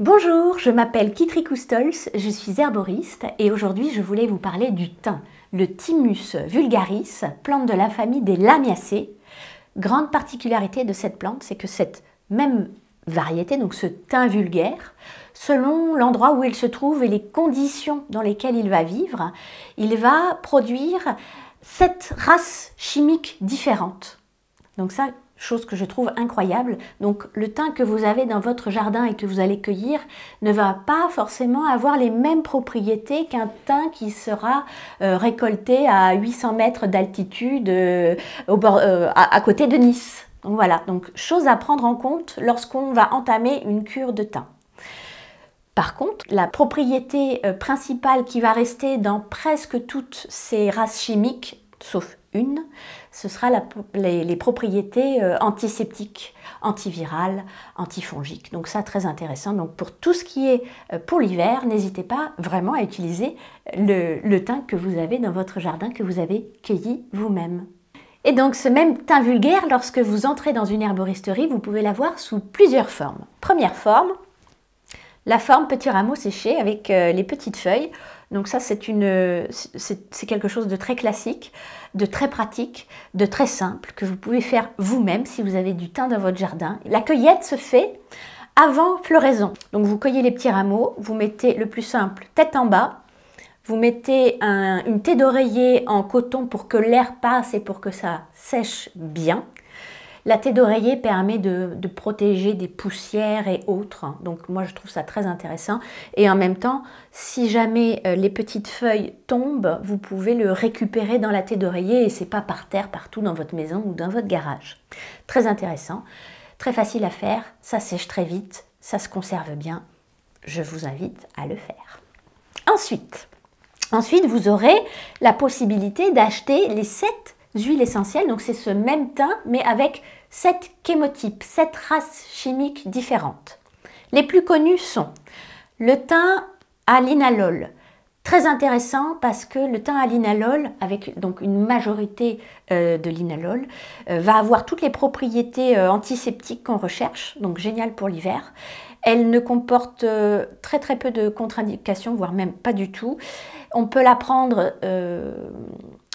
Bonjour, je m'appelle Kitri Koustols, je suis herboriste et aujourd'hui je voulais vous parler du thym, le Thymus vulgaris, plante de la famille des lamiacées. Grande particularité de cette plante, c'est que cette même variété, donc ce thym vulgaire, selon l'endroit où il se trouve et les conditions dans lesquelles il va vivre, il va produire sept races chimiques différentes. Donc ça, chose que je trouve incroyable. Donc le thym que vous avez dans votre jardin et que vous allez cueillir ne va pas forcément avoir les mêmes propriétés qu'un thym qui sera euh, récolté à 800 mètres d'altitude euh, euh, à, côté de Nice. Donc voilà, donc chose à prendre en compte lorsqu'on va entamer une cure de thym. Par contre, la propriété principale qui va rester dans presque toutes ces races chimiques, sauf une, ce sera les, propriétés euh, antiseptiques, antivirales, antifongiques. Donc ça, très intéressant. Donc pour tout ce qui est euh, pour l'hiver, n'hésitez pas vraiment à utiliser le, teint que vous avez dans votre jardin, que vous avez cueilli vous-même. Et donc ce même teint vulgaire, lorsque vous entrez dans une herboristerie, vous pouvez l'avoir sous plusieurs formes. Première forme, la forme petit rameau séché avec euh, les petites feuilles. Donc ça, c'est quelque chose de très classique, de très pratique, de très simple, que vous pouvez faire vous-même si vous avez du thym dans votre jardin. La cueillette se fait avant floraison. Donc vous cueillez les petits rameaux, vous mettez le plus simple tête en bas, vous mettez une thé d'oreiller en coton pour que l'air passe et pour que ça sèche bien. La thé d'oreiller permet de, protéger des poussières et autres. Donc moi je trouve ça très intéressant. Et en même temps, si jamais euh, les petites feuilles tombent, vous pouvez le récupérer dans la thé d'oreiller et c'est pas par terre partout dans votre maison ou dans votre garage. Très intéressant, très facile à faire, ça sèche très vite, ça se conserve bien. Je vous invite à le faire. Ensuite, ensuite vous aurez la possibilité d'acheter les 7 huiles essentielles. Donc c'est ce même teint, mais avec sept chémotypes, sept races chimiques différentes. Les plus connus sont le teint à linalol. Très intéressant parce que le teint à linalol, avec donc une majorité euh, de linalol, euh, va avoir toutes les propriétés euh, antiseptiques qu'on recherche, donc génial pour l'hiver. Elle ne comporte très très peu de contre-indications, voire même pas du tout. On peut la prendre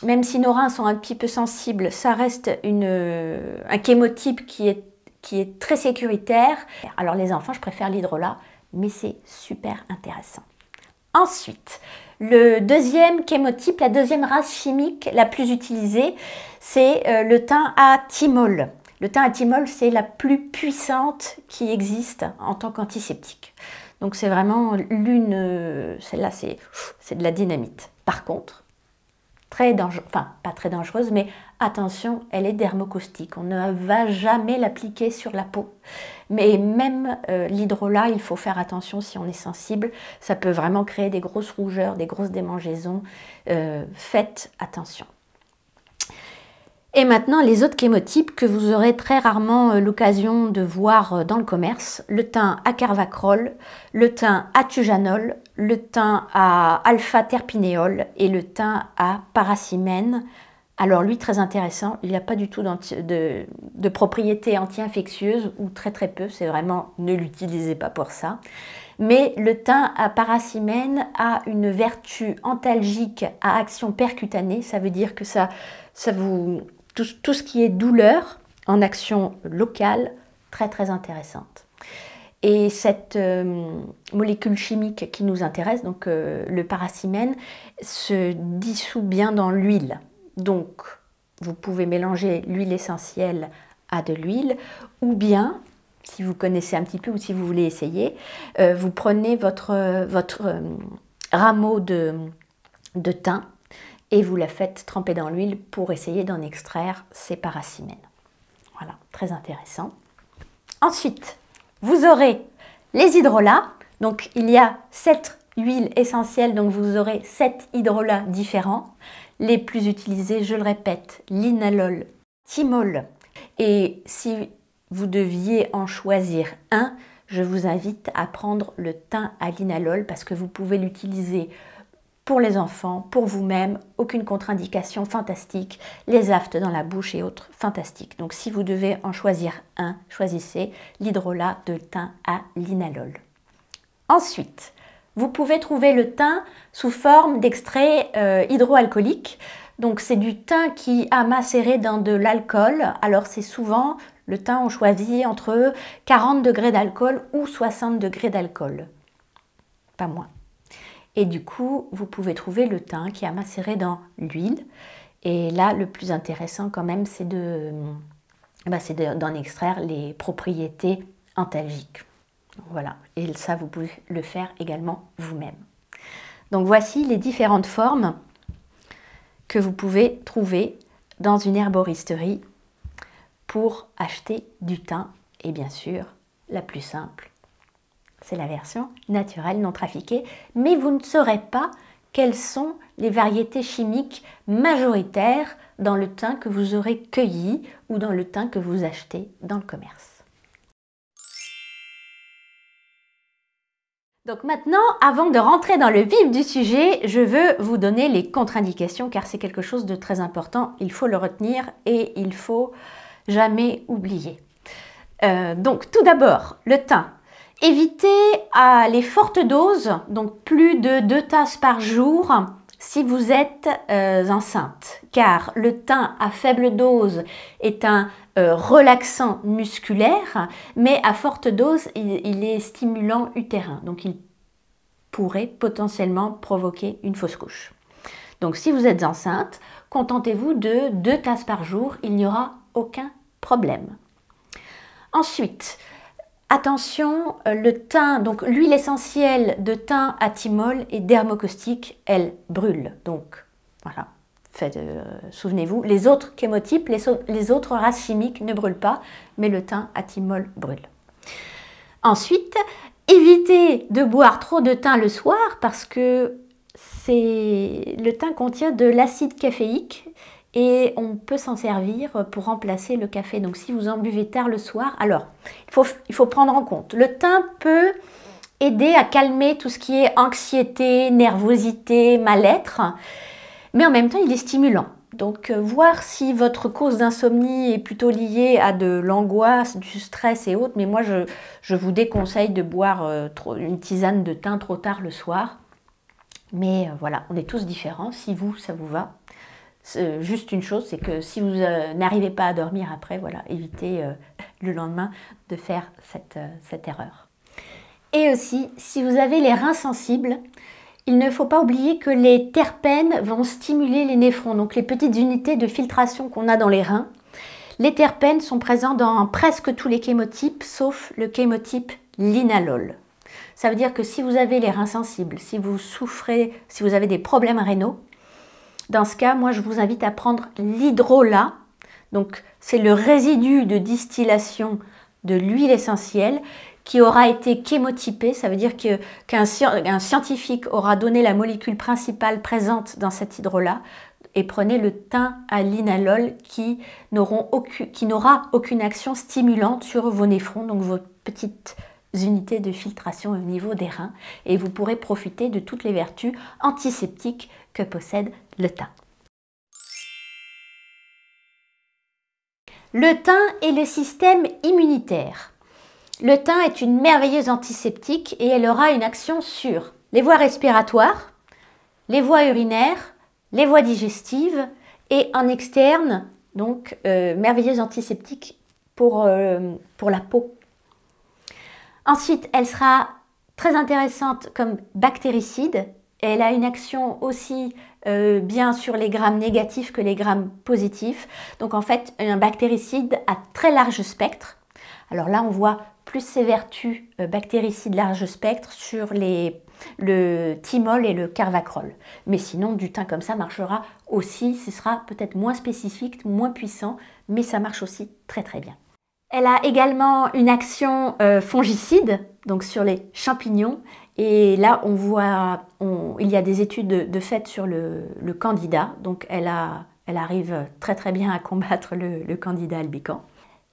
même si nos reins sont un petit peu sensibles, ça reste euh, un chémotype qui est, qui est très sécuritaire. Alors les enfants, je préfère l'hydrolat, mais c'est super intéressant. Ensuite, le deuxième chémotype, la deuxième race chimique la plus utilisée, c'est euh, le thym à thymol. Le thym à thymol, c'est la plus puissante qui existe en tant qu'antiseptique. Donc c'est vraiment l'une, euh, celle-là c'est de la dynamite. Par contre, très dangereuse, enfin pas très dangereuse, mais attention, elle est dermocaustique. On ne va jamais l'appliquer sur la peau. Mais même euh, l'hydrolat, il faut faire attention si on est sensible. Ça peut vraiment créer des grosses rougeurs, des grosses démangeaisons. Euh, faites attention. Et maintenant, les autres chémotypes que vous aurez très rarement euh, l'occasion de voir dans le commerce. Le teint à carvacrol, le teint à tujanol, le thym à alpha-terpinéol et le thym à paracimène. Alors lui, très intéressant, il n'y a pas du tout de, propriétés anti infectieuse ou très très peu, c'est vraiment ne l'utilisez pas pour ça. Mais le thym à paracimène a une vertu antalgique à action percutanée, ça veut dire que ça, ça vous... tout ce qui est douleur en action locale, très très intéressante. Et cette euh, molécule chimique qui nous intéresse, donc euh, le paracimène, se dissout bien dans l'huile. Donc vous pouvez mélanger l'huile essentielle à de l'huile, ou bien, si vous connaissez un petit peu ou si vous voulez essayer, euh, vous prenez votre, votre rameau de, de thym et vous la faites tremper dans l'huile pour essayer d'en extraire ces paracimènes. Voilà, très intéressant. Ensuite, vous aurez les hydrolats. Donc il y a 7 huiles essentielles, donc vous aurez 7 hydrolats différents. Les plus utilisés, je le répète, linalol, thymol. Et si vous deviez en choisir un, je vous invite à prendre le thym à linalol parce que vous pouvez l'utiliser pour les enfants, pour vous-même, aucune contre-indication, fantastique, les aftes dans la bouche et autres, fantastique. Donc si vous devez en choisir un, choisissez l'hydrolat de thym à linalol. Ensuite, vous pouvez trouver le thym sous forme d'extrait euh, hydroalcoolique. Donc c'est du thym qui a macéré dans de l'alcool. Alors c'est souvent le thym on choisit entre 40 degrés d'alcool ou 60 degrés d'alcool. Pas moins. Et du coup, vous pouvez trouver le thym qui a macéré dans l'huile. Et là, le plus intéressant quand même, bah, c'est de, d'en extraire les propriétés antalgiques. Voilà, et ça, vous pouvez le faire également vous-même. Donc voici les différentes formes que vous pouvez trouver dans une herboristerie pour acheter du thym. Et bien sûr, la plus simple, c'est la version naturelle, non trafiquée, mais vous ne saurez pas quelles sont les variétés chimiques majoritaires dans le thym que vous aurez cueilli ou dans le thym que vous achetez dans le commerce. Donc maintenant, avant de rentrer dans le vif du sujet, je veux vous donner les contre-indications car c'est quelque chose de très important, il faut le retenir et il faut jamais oublier. Euh, donc tout d'abord, le thym Évitez euh, les fortes doses, donc plus de deux tasses par jour, si vous êtes euh, enceinte, car le thym à faible dose est un euh, relaxant musculaire, mais à forte dose, il, il, est stimulant utérin, donc il pourrait potentiellement provoquer une fausse couche. Donc si vous êtes enceinte, contentez-vous de deux tasses par jour, il n'y aura aucun problème. Ensuite, Attention, euh, le thym, donc l'huile essentielle de thym à thymol et dermocaustique, elle brûle. Donc voilà, euh, souvenez-vous, les autres chémotypes, les, les, autres races chimiques ne brûlent pas, mais le thym à thymol brûle. Ensuite, évitez de boire trop de thym le soir parce que le thym contient de l'acide caféique et on peut s'en servir pour remplacer le café. Donc si vous en buvez tard le soir, alors il faut, prendre en compte. Le thym peut aider à calmer tout ce qui est anxiété, nervosité, mal-être, mais en même temps il est stimulant. Donc euh, voir si votre cause d'insomnie est plutôt liée à de l'angoisse, du stress et autres, mais moi je, je vous déconseille de boire euh, une tisane de thym trop tard le soir. Mais euh, voilà, on est tous différents. Si vous, ça vous va, euh, juste une chose, c'est que si vous euh, n'arrivez pas à dormir après, voilà, évitez euh, le lendemain de faire cette, erreur. Et aussi, si vous avez les reins sensibles, il ne faut pas oublier que les terpènes vont stimuler les néphrons, donc les petites unités de filtration qu'on a dans les reins. Les terpènes sont présents dans presque tous les chémotypes, sauf le chémotype linalol. Ça veut dire que si vous avez les reins sensibles, si vous souffrez, si vous avez des problèmes rénaux, dans ce cas, moi, je vous invite à prendre l'hydrola, Donc, c'est le résidu de distillation de l'huile essentielle qui aura été chémotypé, ça veut dire qu'un scientifique aura donné la molécule principale présente dans cet hydrola et prenez le thym à linalol qui n'aura aucune action stimulante sur vos néphrons, donc vos petites unités de filtration au niveau des reins et vous pourrez profiter de toutes les vertus antiseptiques que possède le thym. Le thym est le système immunitaire. Le thym est une merveilleuse antiseptique et elle aura une action sur les voies respiratoires, les voies urinaires, les voies digestives et en externe, donc euh, merveilleuse antiseptique pour euh, la peau Ensuite, elle sera très intéressante comme bactéricide. Elle a une action aussi euh, bien sur les grammes négatifs que les grammes positifs. Donc en fait, un bactéricide à très large spectre. Alors là, on voit plus ses vertus euh, bactéricides large spectre sur le thymol et le carvacrol. Mais sinon, du thym comme ça marchera aussi. Ce sera peut-être moins spécifique, moins puissant, mais ça marche aussi très très bien. Elle a également une action euh, fongicide, donc sur les champignons. Et là, on voit, il y a des études de, fait sur le, candidat. Donc, elle, arrive très très bien à combattre le, candidat albican.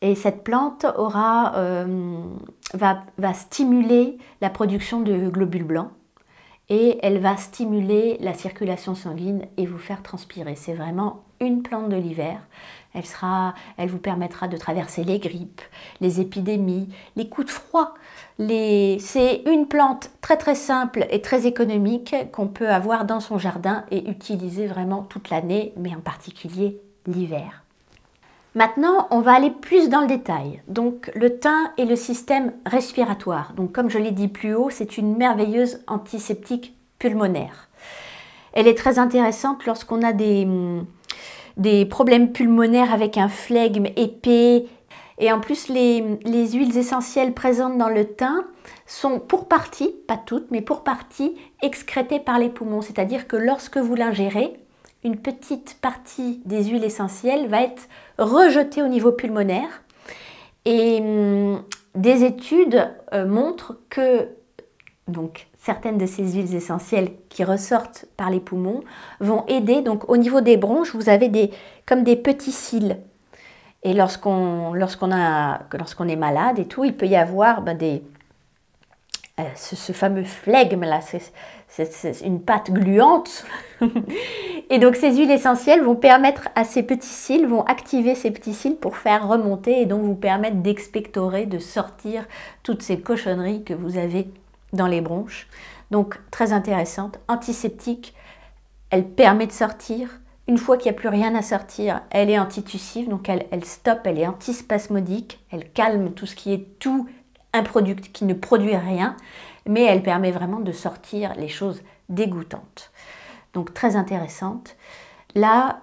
Et cette plante aura, euh, va, stimuler la production de globules blancs et elle va stimuler la circulation sanguine et vous faire transpirer. C'est vraiment une plante de l'hiver. Elle, sera, elle vous permettra de traverser les grippes, les épidémies, les coups de froid. C'est une plante très très simple et très économique qu'on peut avoir dans son jardin et utiliser vraiment toute l'année, mais en particulier l'hiver. Maintenant, on va aller plus dans le détail. Donc, le thym et le système respiratoire. Donc, comme je l'ai dit plus haut, c'est une merveilleuse antiseptique pulmonaire. Elle est très intéressante lorsqu'on a des, hum, des problèmes pulmonaires avec un flegme épais. Et en plus, les, huiles essentielles présentes dans le thym sont pour partie, pas toutes, mais pour partie excrétées par les poumons. C'est-à-dire que lorsque vous l'ingérez, une petite partie des huiles essentielles va être rejetée au niveau pulmonaire. Et hum, des études euh, montrent que donc certaines de ces huiles essentielles qui ressortent par les poumons vont aider. Donc au niveau des bronches, vous avez des, comme des petits cils. Et lorsqu'on est malade et tout, il peut y avoir ben, des, euh, ce, ce, fameux flegme là, c'est une pâte gluante. et donc ces huiles essentielles vont permettre à ces petits cils, vont activer ces petits cils pour faire remonter et donc vous permettre d'expectorer, de sortir toutes ces cochonneries que vous avez dans les bronches. Donc très intéressante, antiseptique, elle permet de sortir. Une fois qu'il n'y a plus rien à sortir, elle est antitussive, donc elle, elle stoppe, elle est antispasmodique, elle calme tout ce qui est tout un produit qui ne produit rien, mais elle permet vraiment de sortir les choses dégoûtantes. Donc très intéressante. Là,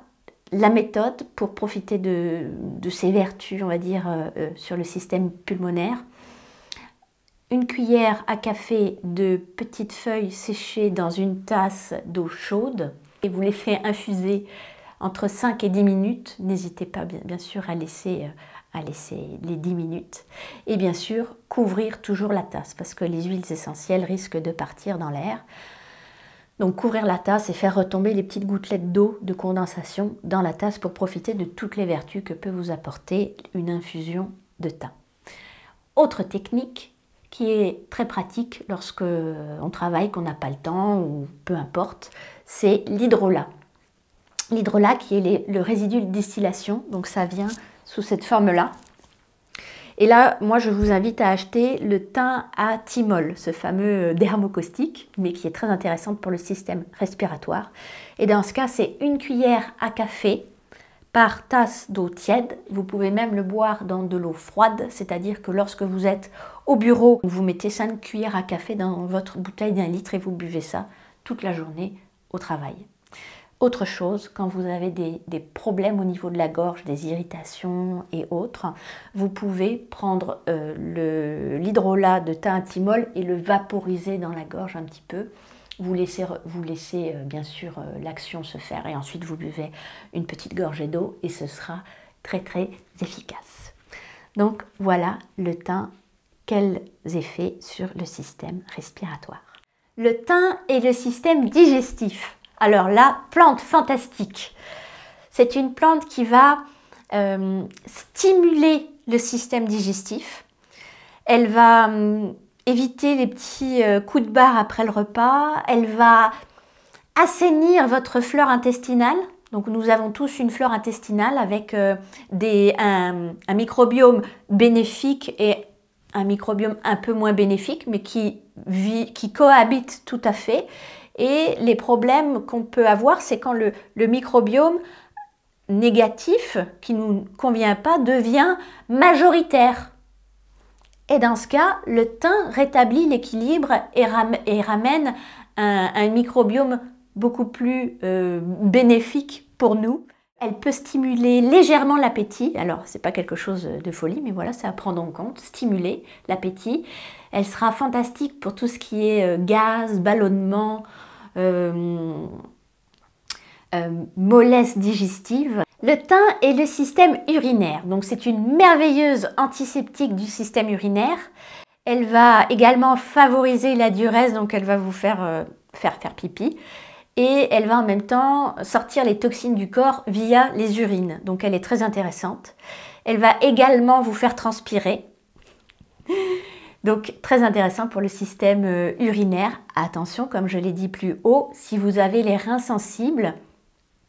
la méthode pour profiter de, ses vertus, on va dire, euh, euh, sur le système pulmonaire, une cuillère à café de petites feuilles séchées dans une tasse d'eau chaude et vous les faites infuser entre 5 et 10 minutes. N'hésitez pas bien, sûr à laisser, euh, à laisser les 10 minutes. Et bien sûr, couvrir toujours la tasse parce que les huiles essentielles risquent de partir dans l'air. Donc couvrir la tasse et faire retomber les petites gouttelettes d'eau de condensation dans la tasse pour profiter de toutes les vertus que peut vous apporter une infusion de thym. Autre technique, qui est très pratique lorsque on travaille, qu'on n'a pas le temps ou peu importe, c'est l'hydrolat. L'hydrolat qui est le résidu de distillation, donc ça vient sous cette forme-là. Et là, moi, je vous invite à acheter le thym à thymol, ce fameux dermocaustique, mais qui est très intéressant pour le système respiratoire. Et dans ce cas, c'est une cuillère à café par tasse d'eau tiède. Vous pouvez même le boire dans de l'eau froide, c'est-à-dire que lorsque vous êtes au bureau, vous mettez 5 cuillères à café dans votre bouteille d'un litre et vous buvez ça toute la journée au travail. Autre chose, quand vous avez des, problèmes au niveau de la gorge, des irritations et autres, vous pouvez prendre euh, l'hydrolat de thym et le vaporiser dans la gorge un petit peu. Vous laissez, vous euh, bien sûr euh, l'action se faire et ensuite vous buvez une petite gorgée d'eau et ce sera très très efficace. Donc voilà, le thym quels effets sur le système respiratoire. Le thym et le système digestif. Alors la plante fantastique. C'est une plante qui va euh, stimuler le système digestif. Elle va hum, éviter les petits euh, coups de barre après le repas. Elle va assainir votre flore intestinale. Donc nous avons tous une flore intestinale avec euh, des, un, un microbiome bénéfique et un microbiome un peu moins bénéfique, mais qui, vit, qui cohabite tout à fait. Et les problèmes qu'on peut avoir, c'est quand le, microbiome négatif, qui ne nous convient pas, devient majoritaire. Et dans ce cas, le thym rétablit l'équilibre et, ramène un, microbiome beaucoup plus euh, bénéfique pour nous. Elle peut stimuler légèrement l'appétit. Alors, c'est pas quelque chose de folie, mais voilà, c'est à prendre en compte. Stimuler l'appétit. Elle sera fantastique pour tout ce qui est euh, gaz, ballonnement, euh, euh, mollesse digestive. Le thym est le système urinaire. Donc, c'est une merveilleuse antiseptique du système urinaire. Elle va également favoriser la diurèse, donc elle va vous faire, faire, faire pipi et elle va en même temps sortir les toxines du corps via les urines. Donc elle est très intéressante. Elle va également vous faire transpirer. Donc très intéressant pour le système euh, urinaire. Attention, comme je l'ai dit plus haut, si vous avez les reins sensibles,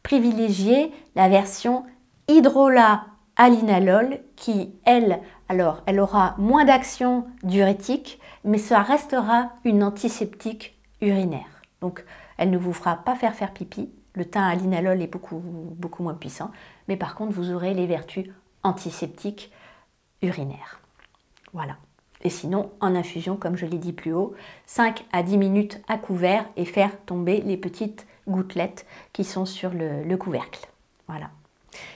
privilégiez la version hydrola alinalol qui, elle, alors, elle aura moins d'action diurétique, mais ça restera une antiseptique urinaire. Donc, elle ne vous fera pas faire faire pipi. Le thym à linalol est beaucoup, beaucoup moins puissant. Mais par contre, vous aurez les vertus antiseptiques urinaires. Voilà. Et sinon, en infusion, comme je l'ai dit plus haut, 5 à 10 minutes à couvert et faire tomber les petites gouttelettes qui sont sur le, couvercle. Voilà.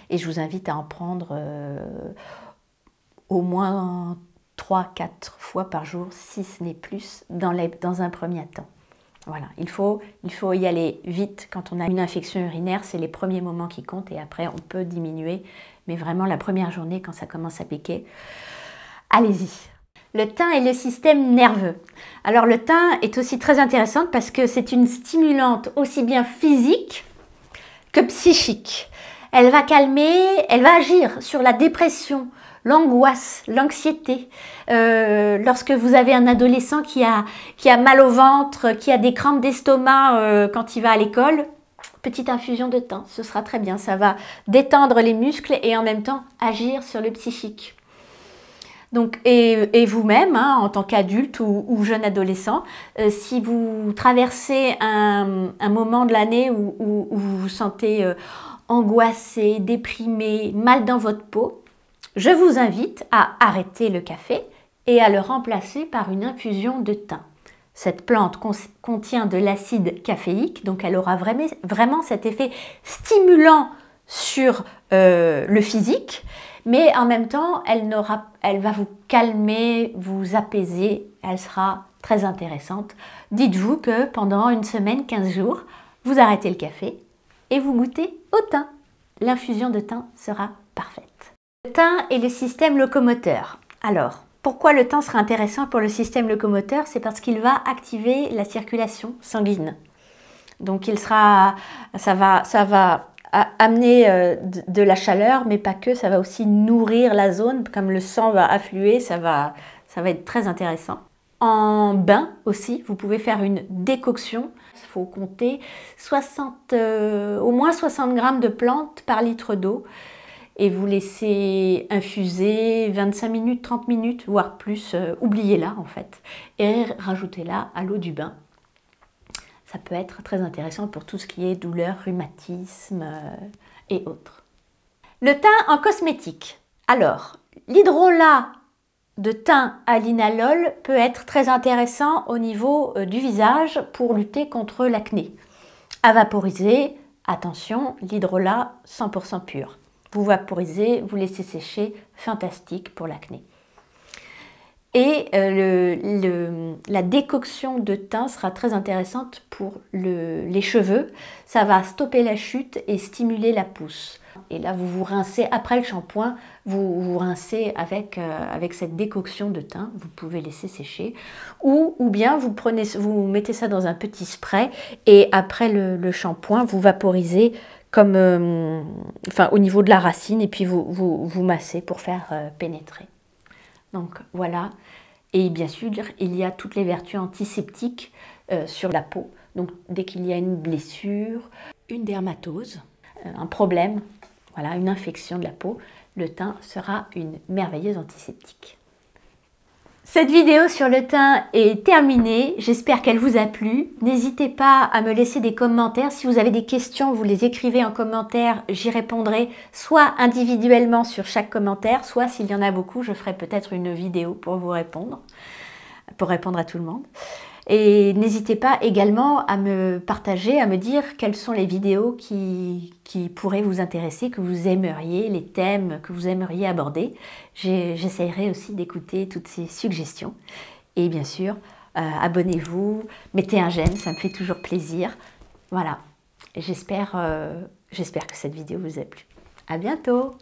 Et je vous invite à en prendre euh, au moins 3-4 fois par jour, si ce n'est plus, dans, dans un premier temps. Voilà, il faut, il faut y aller vite. Quand on a une infection urinaire, c'est les premiers moments qui comptent et après on peut diminuer. Mais vraiment la première journée, quand ça commence à piquer, allez-y. Le thym et le système nerveux. Alors le thym est aussi très intéressant parce que c'est une stimulante aussi bien physique que psychique. Elle va calmer, elle va agir sur la dépression, l'angoisse, l'anxiété. Euh, lorsque vous avez un adolescent qui a, mal au ventre, qui a des crampes d'estomac euh, quand il va à l'école, petite infusion de thym, ce sera très bien. Ça va détendre les muscles et en même temps agir sur le psychique. Donc, et, vous-même, hein, en tant qu'adulte ou, jeune adolescent, euh, si vous traversez un, moment de l'année où, vous vous sentez angoissé, déprimé, mal dans votre peau, je vous invite à arrêter le café et à le remplacer par une infusion de thym. Cette plante contient de l'acide caféique, donc elle aura vraiment cet effet stimulant sur euh, le physique, mais en même temps, elle, elle va vous calmer, vous apaiser, elle sera très intéressante. Dites-vous que pendant une semaine, 15 jours, vous arrêtez le café et vous goûtez au thym. L'infusion de thym sera parfaite. Le thym et le système locomoteur. Alors, pourquoi le thym sera intéressant pour le système locomoteur C'est parce qu'il va activer la circulation sanguine. Donc, il sera, ça va, amener euh, de la chaleur, mais pas que, ça va aussi nourrir la zone, comme le sang va affluer, ça va, être très intéressant. En bain aussi, vous pouvez faire une décoction. Il faut compter euh, au moins 60 grammes de plantes par litre d'eau et vous laissez infuser 25 minutes, 30 minutes, voire plus. Euh, oubliez-la en fait et rajoutez-la à l'eau du bain. Ça peut être très intéressant pour tout ce qui est douleur, rhumatisme euh, et autres. Le teint en cosmétique. Alors, l'hydrolat de teint à linalol peut être très intéressant au niveau euh, du visage pour lutter contre l'acné. À vaporiser, attention, l'hydrolat 100% pur. Vous vaporisez, vous laissez sécher, fantastique pour l'acné. Et euh, la décoction de thym sera très intéressante pour les cheveux. Ça va stopper la chute et stimuler la pousse. Et là, vous vous rincez, après le shampoing, vous vous rincez avec, euh, cette décoction de thym. Vous pouvez laisser sécher. Ou, bien vous, vous mettez ça dans un petit spray et après le, shampoing, vous vaporisez comme, euh, au niveau de la racine et puis vous, vous massez pour faire pénétrer. Donc voilà. Et bien sûr, il y a toutes les vertus antiseptiques euh, sur la peau. Donc dès qu'il y a une blessure, une dermatose, euh, un problème, voilà, une infection de la peau, le thym sera une merveilleuse antiseptique. Cette vidéo sur le teint est terminée, j'espère qu'elle vous a plu. N'hésitez pas à me laisser des commentaires, si vous avez des questions, vous les écrivez en commentaire, j'y répondrai soit individuellement sur chaque commentaire, soit s'il y en a beaucoup, je ferai peut-être une vidéo pour vous répondre, pour répondre à tout le monde. Et n'hésitez pas également à me partager, à me dire quelles sont les vidéos qui, qui pourraient vous intéresser, que vous aimeriez, les thèmes que vous aimeriez aborder. J'essayerai aussi d'écouter toutes ces suggestions. Et bien sûr, euh, abonnez-vous, mettez un j'aime, ça me fait toujours plaisir. Voilà, euh, j'espère que cette vidéo vous a plu. À bientôt